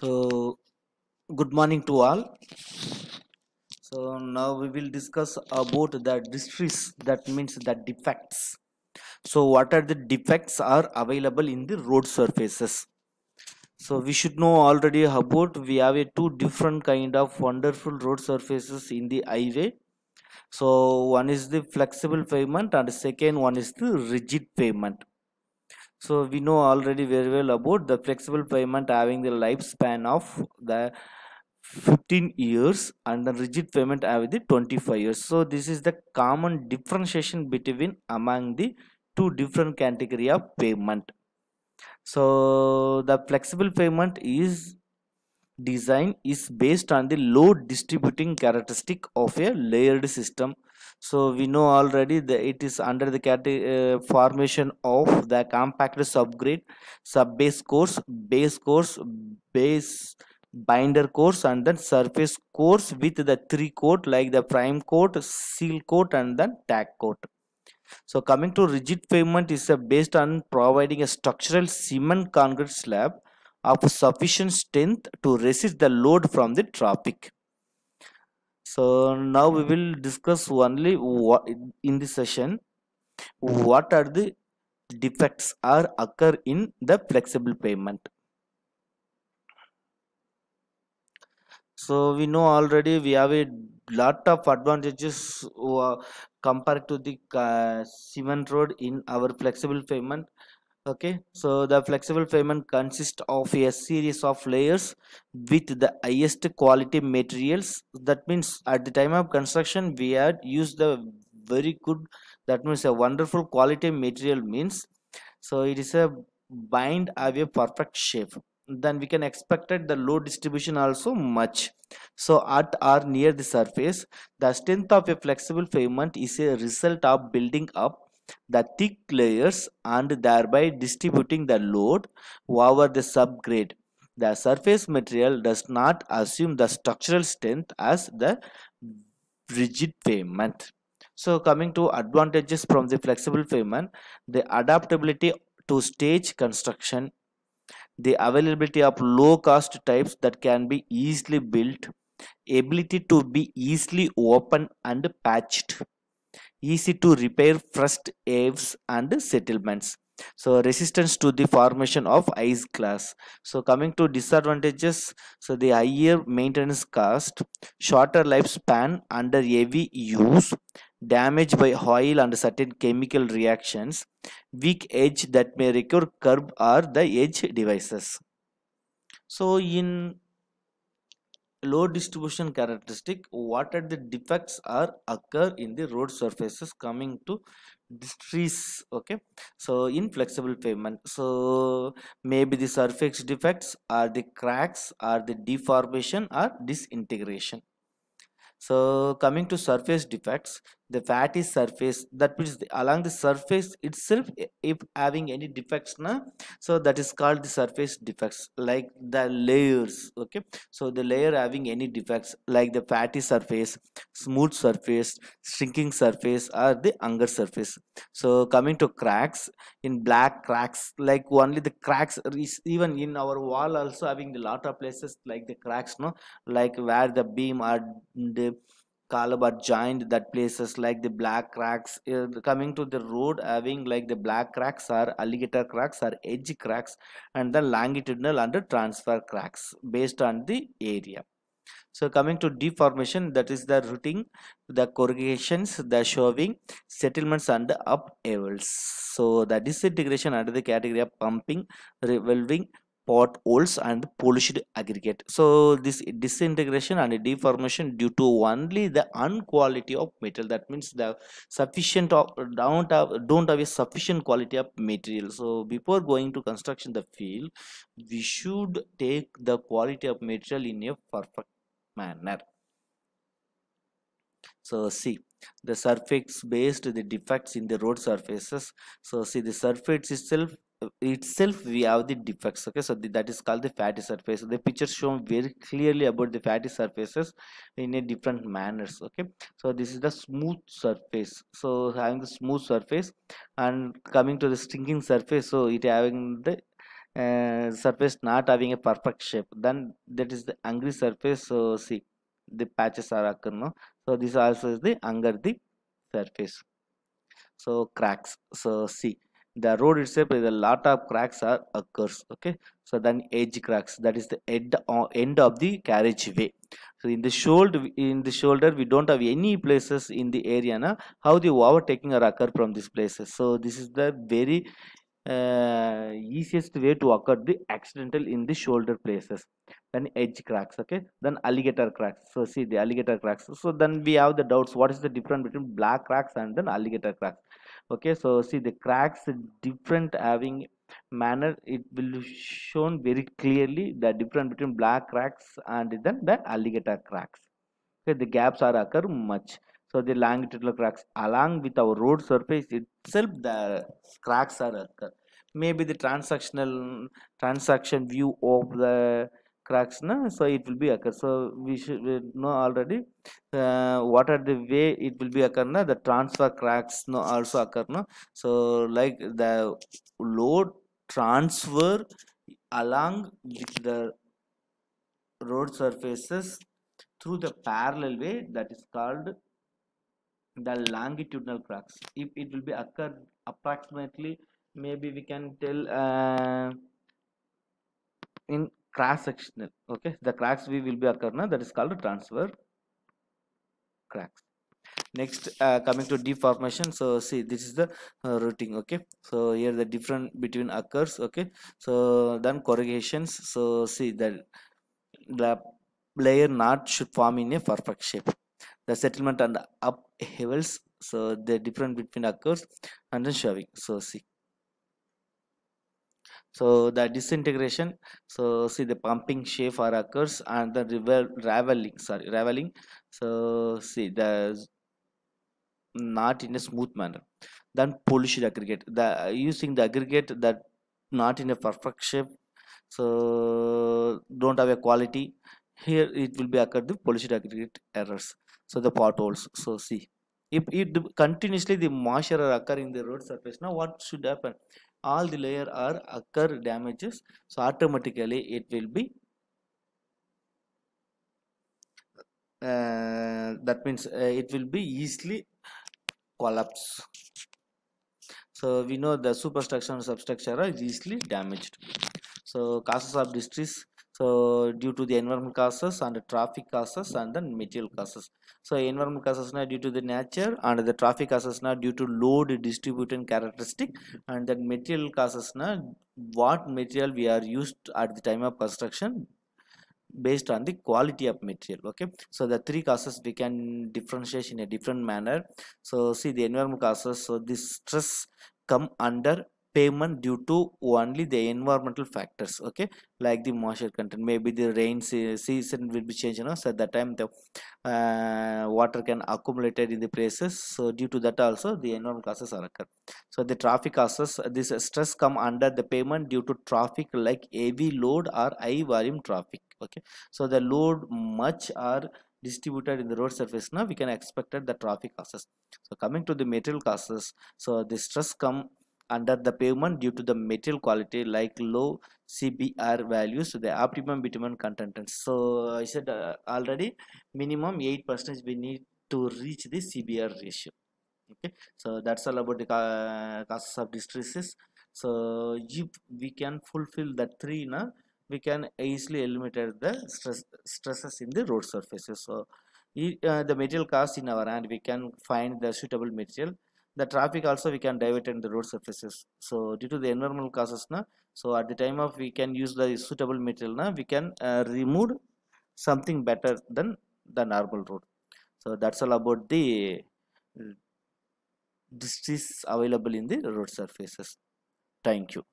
so good morning to all so now we will discuss about the distress that means the defects so what are the defects are available in the road surfaces so we should know already about we have a two different kind of wonderful road surfaces in the highway so one is the flexible pavement and second one is the rigid pavement so we know already very well about the flexible payment having the lifespan of the 15 years and the rigid payment having the 25 years so this is the common differentiation between among the two different category of payment so the flexible payment is design is based on the load distributing characteristic of a layered system so we know already that it is under the category uh, formation of the compacted subgrade subbase course base course base binder course and then surface course with the three coat like the prime coat seal coat and then tag coat so coming to rigid pavement is uh, based on providing a structural cement concrete slab of sufficient strength to resist the load from the traffic so now we mm-hmm. will discuss only what in this session mm-hmm. what are the defects are occur in the flexible payment so we know already we have a lot of advantages uh, compared to the uh, cement road in our flexible payment okay so the flexible payment consists of a series of layers with the highest quality materials that means at the time of construction we had used the very good that means a wonderful quality material means so it is a bind of a perfect shape then we can expect the load distribution also much so at or near the surface the strength of a flexible pavement is a result of building up the thick layers and thereby distributing the load over the subgrade. The surface material does not assume the structural strength as the rigid pavement. So coming to advantages from the flexible pavement, the adaptability to stage construction, the availability of low cost types that can be easily built, ability to be easily opened and patched easy to repair frost waves and settlements so resistance to the formation of ice glass so coming to disadvantages so the higher maintenance cost shorter lifespan under heavy use damage by oil and certain chemical reactions weak edge that may recur curb or the edge devices so in low distribution characteristic what are the defects are occur in the road surfaces coming to trees okay so in flexible pavement so maybe the surface defects are the cracks are the deformation or disintegration so coming to surface defects the fatty surface that means along the surface itself if having any defects na so that is called the surface defects like the layers okay so the layer having any defects like the fatty surface smooth surface shrinking surface or the hunger surface so coming to cracks in black cracks like only the cracks even in our wall also having a lot of places like the cracks no like where the beam are the Calabar joined that places like the black cracks uh, coming to the road having like the black cracks or alligator cracks or edge cracks and the longitudinal and transfer cracks based on the area. So coming to deformation that is the routing, the corrugations, the shoving, settlements and up evils. So the disintegration under the category of pumping, revolving, pot holes and polished aggregate so this disintegration and deformation due to only the unquality of metal that means the sufficient of don't have don't have a sufficient quality of material so before going to construction the field we should take the quality of material in a perfect manner so see the surface based the defects in the road surfaces so see the surface itself itself we have the defects okay so the, that is called the fatty surface the picture shown very clearly about the fatty surfaces in a different manners okay so this is the smooth surface so having the smooth surface and coming to the stinking surface so it having the uh, surface not having a perfect shape then that is the angry surface so see the patches are occurring no? so this also is the angry surface so cracks so see the road itself is a lot of cracks are occurs okay so then edge cracks that is the end, uh, end of the carriageway so in the shoulder in the shoulder we don't have any places in the area na how the overtaking are occur from these places so this is the very uh, easiest way to occur the accidental in the shoulder places then edge cracks okay then alligator cracks so see the alligator cracks so then we have the doubts what is the difference between black cracks and then alligator cracks okay so see the cracks different having manner it will shown very clearly the difference between black cracks and then the alligator cracks okay the gaps are occur much so the longitudinal cracks along with our road surface itself the cracks are occur maybe the transactional transaction view of the cracks na so it will be occur so we should know already uh, what are the way it will be occur na the transfer cracks no also occur no so like the load transfer along with the road surfaces through the parallel way that is called the longitudinal cracks if it will be occur approximately maybe we can tell uh, in cross sectional okay the cracks we will be occur now that is called transfer cracks next uh, coming to deformation so see this is the uh, routing okay so here the different between occurs okay so then corrugations so see that the layer knot should form in a perfect shape the settlement and up hills so the difference between occurs and then shoving so see so the disintegration so see the pumping shape or occurs and the raveling sorry raveling so see the not in a smooth manner then polish the aggregate the using the aggregate that not in a perfect shape so don't have a quality here it will be occurred the polished aggregate errors so the potholes so see if it continuously the moisture are occurring in the road surface now what should happen all the layer are occur damages so automatically it will be uh, that means uh, it will be easily collapse so we know the superstructure and substructure are easily damaged so causes of distress so due to the environment causes and the traffic causes and then material causes so environment causes now due to the nature and the traffic causes now due to load distribution characteristic and then material causes now what material we are used at the time of construction based on the quality of material okay so the three causes we can differentiate in a different manner so see the environment causes so this stress come under Payment due to only the environmental factors okay like the moisture content maybe the rain season will be changed you know so at that time the uh, water can accumulate in the places so due to that also the environmental causes are occur so the traffic causes this stress come under the payment due to traffic like heavy load or high volume traffic okay so the load much are distributed in the road surface now we can expect the traffic causes so coming to the material causes so the stress come under the pavement due to the material quality like low CBR values so the optimum bitumen content so I said uh, already minimum 8 percent we need to reach the CBR ratio okay so that's all about the uh, causes of distresses so if we can fulfill that three na we can easily eliminate the stress, stresses in the road surfaces so uh, the material cost in our hand we can find the suitable material the traffic also we can divert in the road surfaces so due to the environmental causes na so at the time of we can use the suitable material na we can uh, remove something better than the normal road so that's all about the uh, distress available in the road surfaces thank you